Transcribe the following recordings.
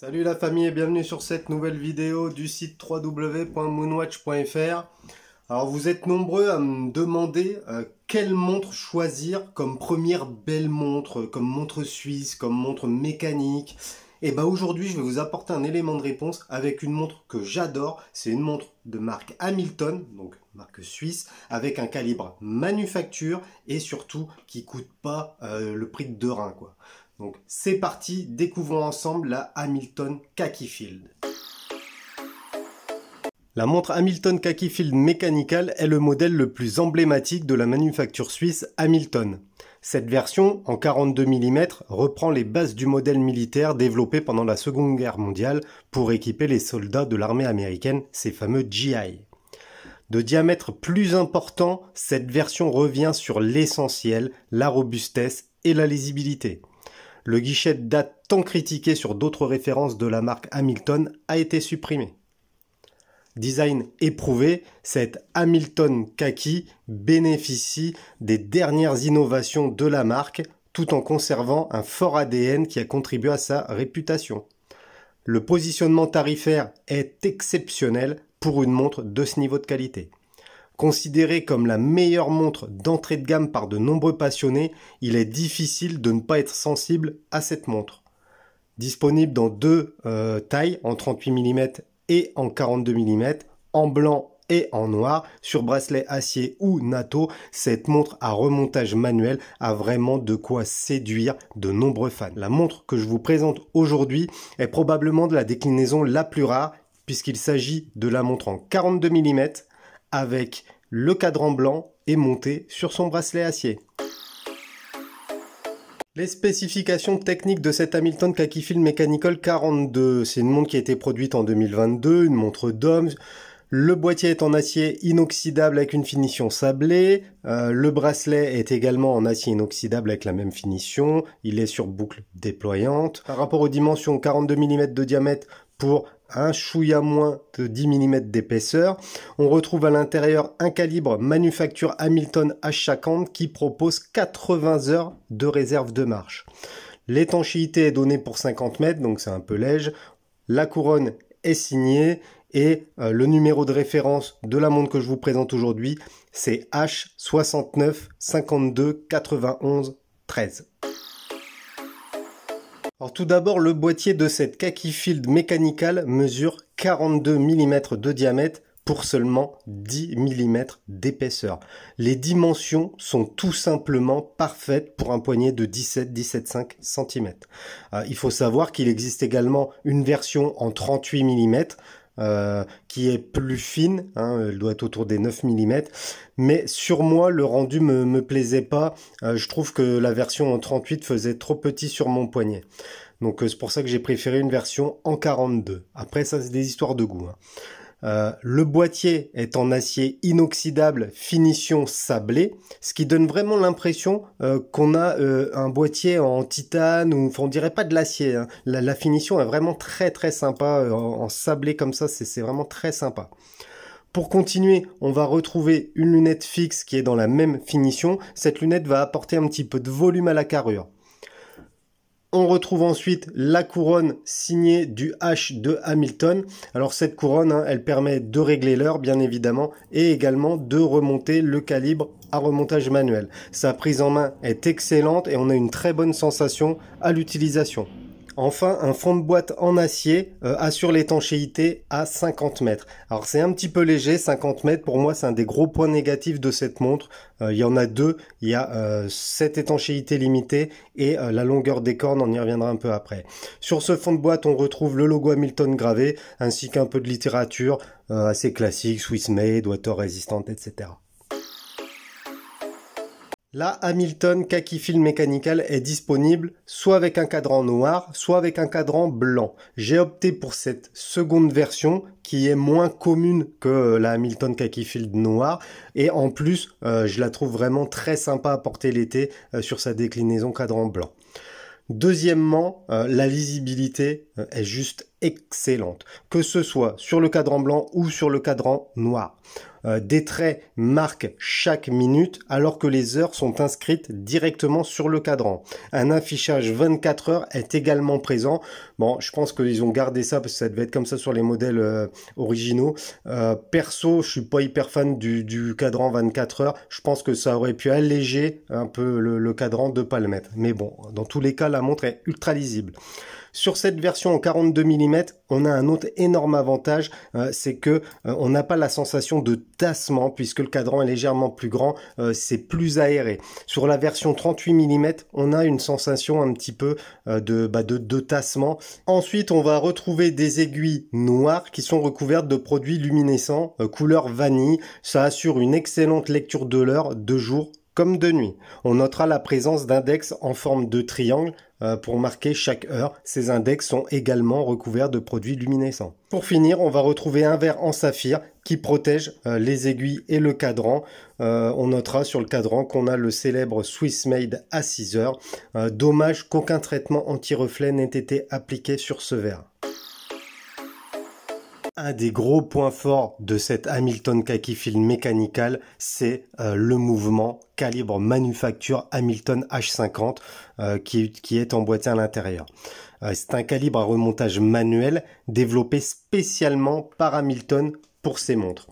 Salut la famille et bienvenue sur cette nouvelle vidéo du site www.moonwatch.fr. Alors vous êtes nombreux à me demander euh, quelle montre choisir comme première belle montre, comme montre suisse, comme montre mécanique. Et eh bah ben, aujourd'hui je vais vous apporter un élément de réponse avec une montre que j'adore, c'est une montre de marque Hamilton, donc marque suisse, avec un calibre manufacture et surtout qui coûte pas euh, le prix de deux reins quoi. Donc c'est parti, découvrons ensemble la Hamilton Khaki Field. La montre Hamilton Khaki Field Mechanical est le modèle le plus emblématique de la manufacture suisse Hamilton. Cette version, en 42 mm, reprend les bases du modèle militaire développé pendant la Seconde Guerre mondiale pour équiper les soldats de l'armée américaine, ces fameux GI. De diamètre plus important, cette version revient sur l'essentiel, la robustesse et la lisibilité. Le guichet de date tant critiqué sur d'autres références de la marque Hamilton a été supprimé. Design éprouvé, cette Hamilton Kaki bénéficie des dernières innovations de la marque tout en conservant un fort ADN qui a contribué à sa réputation. Le positionnement tarifaire est exceptionnel pour une montre de ce niveau de qualité. Considérée comme la meilleure montre d'entrée de gamme par de nombreux passionnés, il est difficile de ne pas être sensible à cette montre. Disponible dans deux euh, tailles, en 38 mm et en 42 mm, en blanc et en noir, sur bracelet acier ou NATO, cette montre à remontage manuel a vraiment de quoi séduire de nombreux fans. La montre que je vous présente aujourd'hui est probablement de la déclinaison la plus rare puisqu'il s'agit de la montre en 42 mm avec le cadran blanc et monté sur son bracelet acier. Les spécifications techniques de cette Hamilton Kakifil Mechanical 42, c'est une montre qui a été produite en 2022, une montre d'homme. Le boîtier est en acier inoxydable avec une finition sablée. Euh, le bracelet est également en acier inoxydable avec la même finition. Il est sur boucle déployante. Par rapport aux dimensions 42 mm de diamètre pour un chouïa moins de 10 mm d'épaisseur. On retrouve à l'intérieur un calibre manufacture Hamilton H50 qui propose 80 heures de réserve de marche. L'étanchéité est donnée pour 50 mètres, donc c'est un peu léger. La couronne est signée et euh, le numéro de référence de la montre que je vous présente aujourd'hui, c'est H69 52 91 13 tout d'abord, le boîtier de cette Kaki Field Mechanical mesure 42 mm de diamètre pour seulement 10 mm d'épaisseur. Les dimensions sont tout simplement parfaites pour un poignet de 17-17,5 cm. Euh, il faut savoir qu'il existe également une version en 38 mm euh, qui est plus fine, hein, elle doit être autour des 9 mm, mais sur moi le rendu me, me plaisait pas, euh, je trouve que la version en 38 faisait trop petit sur mon poignet. Donc euh, c'est pour ça que j'ai préféré une version en 42. Après ça c'est des histoires de goût. Hein. Euh, le boîtier est en acier inoxydable, finition sablée, ce qui donne vraiment l'impression euh, qu'on a euh, un boîtier en titane ou on dirait pas de l'acier. Hein. La, finition est vraiment très très sympa en, en sablé comme ça, c'est vraiment très sympa. Pour continuer, on va retrouver une lunette fixe qui est dans la même finition. Cette lunette va apporter un petit peu de volume à la carrure. On retrouve ensuite la couronne signée du H de Hamilton. Alors cette couronne, hein, elle permet de régler l'heure bien évidemment et également de remonter le calibre à remontage manuel. Sa prise en main est excellente et on a une très bonne sensation à l'utilisation. Enfin, un fond de boîte en acier euh, assure l'étanchéité à 50 mètres. Alors c'est un petit peu léger, 50 mètres, pour moi c'est un des gros points négatifs de cette montre. Euh, il y en a deux, il y a euh, cette étanchéité limitée et la longueur des cornes, on y reviendra un peu après. Sur ce fond de boîte, on retrouve le logo Hamilton gravé, ainsi qu'un peu de littérature assez classique, Swiss Made, Water Resistant, etc. La Hamilton Kaki Mechanical est disponible soit avec un cadran noir, soit avec un cadran blanc. J'ai opté pour cette seconde version qui est moins commune que euh, la Hamilton Khaki Field Noir et en plus euh, je la trouve vraiment très sympa à porter l'été euh, sur sa déclinaison cadran blanc. Deuxièmement, la visibilité est juste excellente, que ce soit sur le cadran blanc ou sur le cadran noir. Euh, des traits marquent chaque minute alors que les heures sont inscrites directement sur le cadran. Un affichage 24 heures est également présent. Bon, je pense qu'ils ont gardé ça parce que ça devait être comme ça sur les modèles euh, originaux. Euh, perso, je suis pas hyper fan du, cadran 24 heures. Je pense que ça aurait pu alléger un peu le, cadran de pas le mettre. Mais bon, dans tous les cas, la montre est ultra lisible. Sur cette version en 42 mm, on a un autre énorme avantage, euh, c'est que euh, on n'a pas la sensation de tassement puisque le cadran est légèrement plus grand, euh, c'est plus aéré. Sur la version 38 mm, on a une sensation un petit peu de, bah, de, de tassement. Ensuite, on va retrouver des aiguilles noires qui sont recouvertes de produits luminescents couleur vanille. Ça assure une excellente lecture de l'heure de jour comme de nuit, on notera la présence d'index en forme de triangle euh, pour marquer chaque heure. Ces index sont également recouverts de produits luminescents. Pour finir, on va retrouver un verre en saphir qui protège euh, les aiguilles et le cadran. Euh, on notera sur le cadran qu'on a le célèbre Swiss Made à 6 heures. dommage qu'aucun traitement anti-reflet n'ait été appliqué sur ce verre un des gros points forts de cette Hamilton Kaki Fil mécanical, c'est euh, le mouvement calibre manufacture Hamilton H50 euh, qui, est emboîté à l'intérieur. Euh, c'est un calibre à remontage manuel développé spécialement par Hamilton pour ses montres.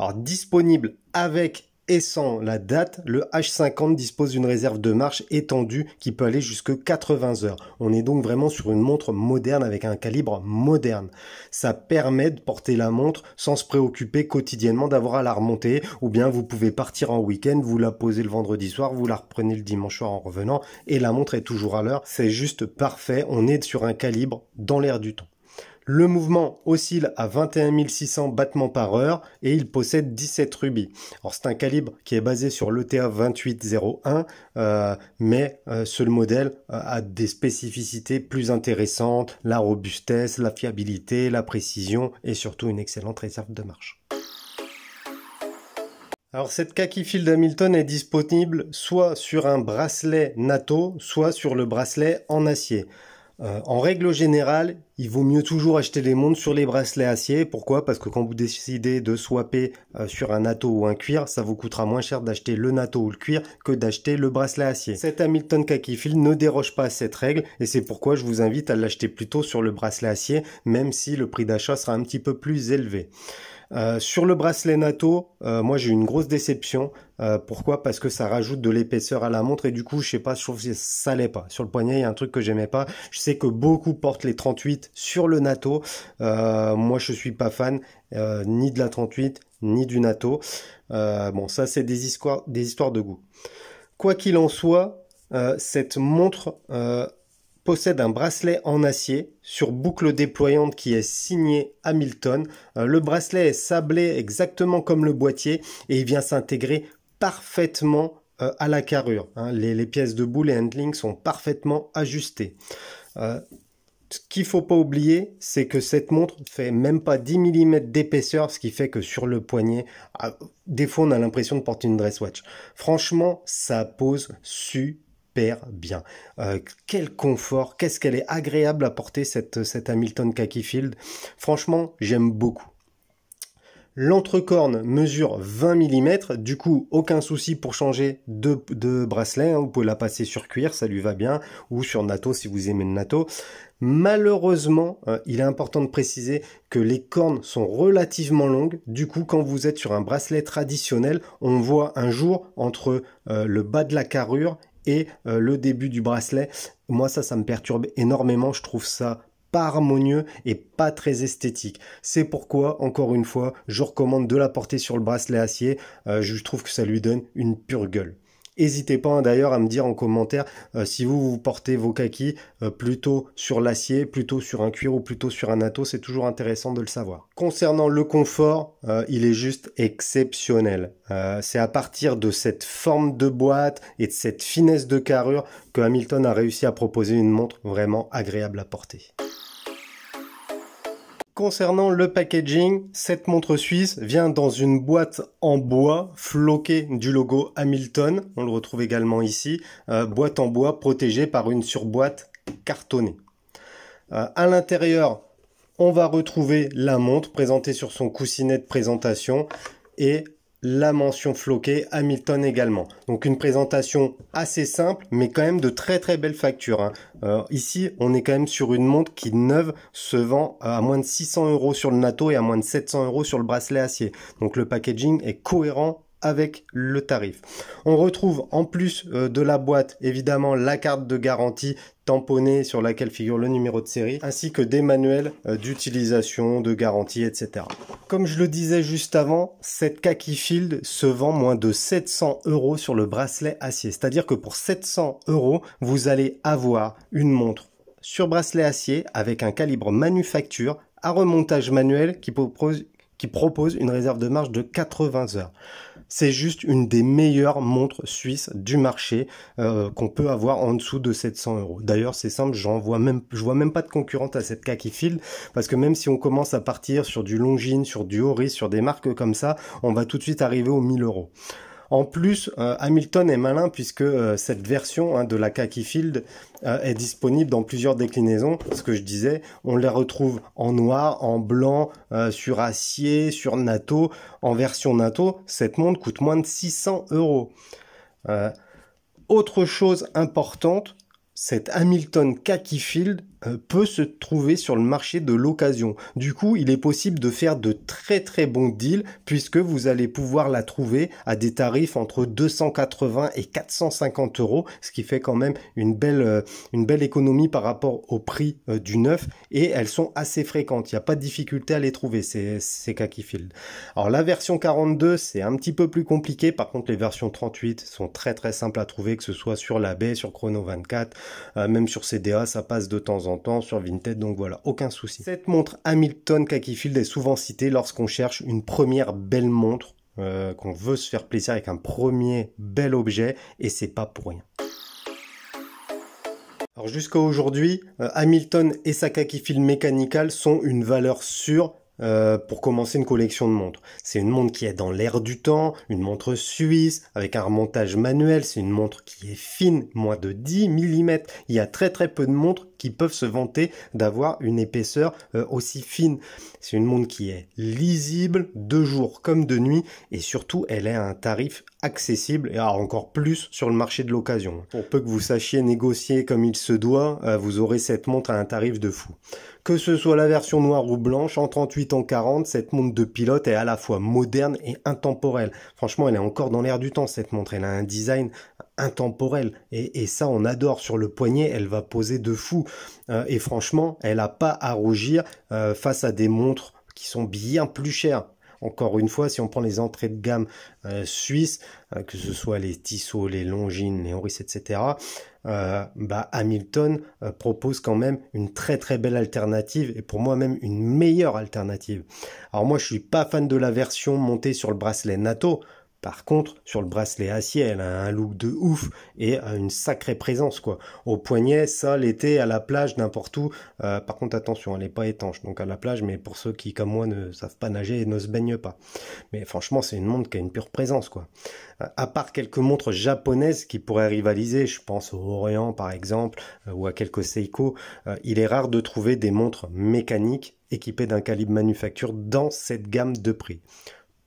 Alors disponible avec et sans la date, le H50 dispose d'une réserve de marche étendue qui peut aller jusque 80 heures. On est donc vraiment sur une montre moderne avec un calibre moderne. Ça permet de porter la montre sans se préoccuper quotidiennement d'avoir à la remonter ou bien vous pouvez partir en week-end, vous la posez le vendredi soir, vous la reprenez le dimanche soir en revenant et la montre est toujours à l'heure. C'est juste parfait. On est sur un calibre dans l'air du temps. Le mouvement oscille à 21 600 battements par heure et il possède 17 rubis. c'est un calibre qui est basé sur l'ETA 2801, euh, mais euh, ce modèle euh, a des spécificités plus intéressantes, la robustesse, la fiabilité, la précision et surtout une excellente réserve de marche. Alors cette Kaki Field Hamilton est disponible soit sur un bracelet NATO, soit sur le bracelet en acier. Euh, en règle générale, il vaut mieux toujours acheter les montres sur les bracelets acier. Pourquoi Parce que quand vous décidez de swapper euh, sur un NATO ou un cuir, ça vous coûtera moins cher d'acheter le NATO ou le cuir que d'acheter le bracelet acier. Cet Hamilton Kakifil ne déroge pas à cette règle et c'est pourquoi je vous invite à l'acheter plutôt sur le bracelet acier, même si le prix d'achat sera un petit peu plus élevé. Euh, sur le bracelet NATO, euh, moi j'ai une grosse déception. Euh, pourquoi Parce que ça rajoute de l'épaisseur à la montre et du coup, je sais pas, je ça l'est pas. Sur le poignet, il y a un truc que j'aimais pas. Je sais que beaucoup portent les 38 sur le NATO. moi, je suis pas fan ni de la 38 ni du NATO. bon, ça c'est des histoires, des histoires de goût. Quoi qu'il en soit, cette montre possède un bracelet en acier sur boucle déployante qui est signé Hamilton. Euh, le bracelet est sablé exactement comme le boîtier et il vient s'intégrer parfaitement euh, à la carrure. Hein. Les, pièces de boule et handling sont parfaitement ajustées. Euh, ce qu'il faut pas oublier, c'est que cette montre fait même pas 10 mm d'épaisseur, ce qui fait que sur le poignet, ah, des fois on a l'impression de porter une dress watch. Franchement, ça pose super bien. Euh, quel confort, qu'est-ce qu'elle est agréable à porter cette, Hamilton Khaki Field. Franchement, j'aime beaucoup. L'entrecorne mesure 20 mm, du coup aucun souci pour changer de, bracelet, hein. vous pouvez la passer sur cuir, ça lui va bien, ou sur NATO si vous aimez le NATO. Malheureusement, euh, il est important de préciser que les cornes sont relativement longues, du coup quand vous êtes sur un bracelet traditionnel, on voit un jour entre euh, le bas de la carrure et euh, le début du bracelet. Moi, ça, ça me perturbe énormément. Je trouve ça pas harmonieux et pas très esthétique. C'est pourquoi, encore une fois, je recommande de la porter sur le bracelet acier. Euh, je trouve que ça lui donne une pure gueule. N'hésitez pas hein, d'ailleurs à me dire en commentaire euh, si vous, vous portez vos kakis euh, plutôt sur l'acier, plutôt sur un cuir ou plutôt sur un ato. C'est toujours intéressant de le savoir. Concernant le confort, euh, il est juste exceptionnel. c'est à partir de cette forme de boîte et de cette finesse de carrure que Hamilton a réussi à proposer une montre vraiment agréable à porter. Concernant le packaging, cette montre suisse vient dans une boîte en bois floquée du logo Hamilton. On le retrouve également ici. Euh, boîte en bois protégée par une surboîte cartonnée. Euh, à l'intérieur, on va retrouver la montre présentée sur son coussinet de présentation et la mention floquée Hamilton également. Donc une présentation assez simple, mais quand même de très très belle facture. Hein. Euh, ici, on est quand même sur une montre qui neuve se vend à moins de 600 euros sur le NATO et à moins de 700 euros sur le bracelet acier. Donc le packaging est cohérent avec le tarif. On retrouve en plus euh, de la boîte évidemment la carte de garantie tamponnée sur laquelle figure le numéro de série ainsi que des manuels euh, d'utilisation, de garantie, etc. Comme je le disais juste avant, cette Kaki Field se vend moins de 700 euros sur le bracelet acier. C'est-à-dire que pour 700 euros, vous allez avoir une montre sur bracelet acier avec un calibre manufacture à remontage manuel qui propose qui propose une réserve de marge de 80 heures. C'est juste une des meilleures montres suisses du marché euh, qu'on peut avoir en dessous de 700 euros. D'ailleurs, c'est simple, j'en vois même, je vois même pas de concurrente à cette file, parce que même si on commence à partir sur du Longines, sur du Horis, sur des marques comme ça, on va tout de suite arriver aux 1000 euros. En plus, euh, Hamilton est malin puisque euh, cette version hein, de la Kaki Field euh, est disponible dans plusieurs déclinaisons. Ce que je disais, on les retrouve en noir, en blanc, sur acier, sur NATO. En version NATO, cette montre coûte moins de 600 euros. Autre chose importante, cette Hamilton Field euh, peut se trouver sur le marché de l'occasion. Du coup, il est possible de faire de très très bons deals puisque vous allez pouvoir la trouver à des tarifs entre 280 et 450 euros, ce qui fait quand même une belle, euh, économie par rapport au prix euh, du neuf et elles sont assez fréquentes. Il n'y a pas de difficulté à les trouver, ces, ces Kakifield. Alors la version 42, c'est un petit peu plus compliqué. Par contre, les versions 38 sont très très simples à trouver, que ce soit sur la baie, sur Chrono 24, euh, même sur CDA, ça passe de temps en temps, sur Vinted, donc voilà, aucun souci. Cette montre Hamilton kakifield est souvent citée lorsqu'on cherche une première belle montre, euh, qu'on veut se faire plaisir avec un premier bel objet, et c'est pas pour rien. Alors jusqu'à aujourd'hui, Hamilton euh, et sa Kakifield mécanique sont une valeur sûre euh, pour commencer une collection de montres. C'est une montre qui est dans l'air du temps, une montre suisse avec un remontage manuel, c'est une montre qui est fine, moins de 10 mm. Il y a très très peu de montres qui peuvent se vanter d'avoir une épaisseur euh, aussi fine. C'est une montre qui est lisible de jour comme de nuit et surtout elle est à un tarif accessible et encore plus sur le marché de l'occasion. Pour peu que vous sachiez négocier comme il se doit, euh, vous aurez cette montre à un tarif de fou. Que ce soit la version noire ou blanche, en 38 en 40, cette montre de pilote est à la fois moderne et intemporelle. Franchement, elle est encore dans l'air du temps cette montre, elle a un design intemporel Et, ça, on adore. Sur le poignet, elle va poser de fou. Euh, et franchement, elle n'a pas à rougir euh, face à des montres qui sont bien plus chères. Encore une fois, si on prend les entrées de gamme euh, suisses, euh, que ce soit les Tissot, les Longines, les Horis, etc., euh, bah, Hamilton propose quand même une très très belle alternative et pour moi même une meilleure alternative. Alors moi je ne suis pas fan de la version montée sur le bracelet NATO par contre, sur le bracelet acier, elle a un look de ouf et a une sacrée présence quoi. Au poignet, ça l'était à la plage n'importe où. Euh, par contre, attention, elle n'est pas étanche donc à la plage, mais pour ceux qui comme moi ne savent pas nager et ne se baignent pas. Mais franchement, c'est une montre qui a une pure présence quoi. Euh, à part quelques montres japonaises qui pourraient rivaliser, je pense au Orient par exemple euh, ou à quelques Seiko, il est rare de trouver des montres mécaniques équipées d'un calibre manufacture dans cette gamme de prix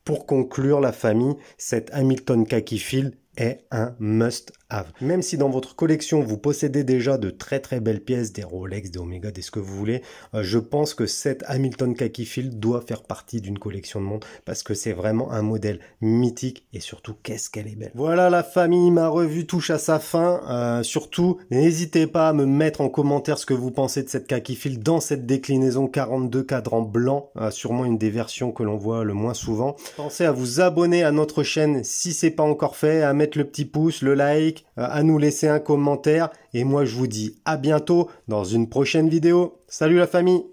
pour conclure la famille, cette Hamilton Khakifield est un must-have. Même si dans votre collection vous possédez déjà de très très belles pièces, des Rolex, des Omega, des ce que vous voulez, euh, je pense que cette Hamilton Kaki doit faire partie d'une collection de monde parce que c'est vraiment un modèle mythique et surtout qu'est-ce qu'elle est belle. Voilà la famille, ma revue touche à sa fin. Euh, surtout, n'hésitez pas à me mettre en commentaire ce que vous pensez de cette Kaki dans cette déclinaison 42 cadran blanc, sûrement une des versions que l'on voit le moins souvent. Pensez à vous abonner à notre chaîne si c'est pas encore fait, à mettre le petit pouce, le like, euh, à nous laisser un commentaire. Et moi, je vous dis à bientôt dans une prochaine vidéo. Salut la famille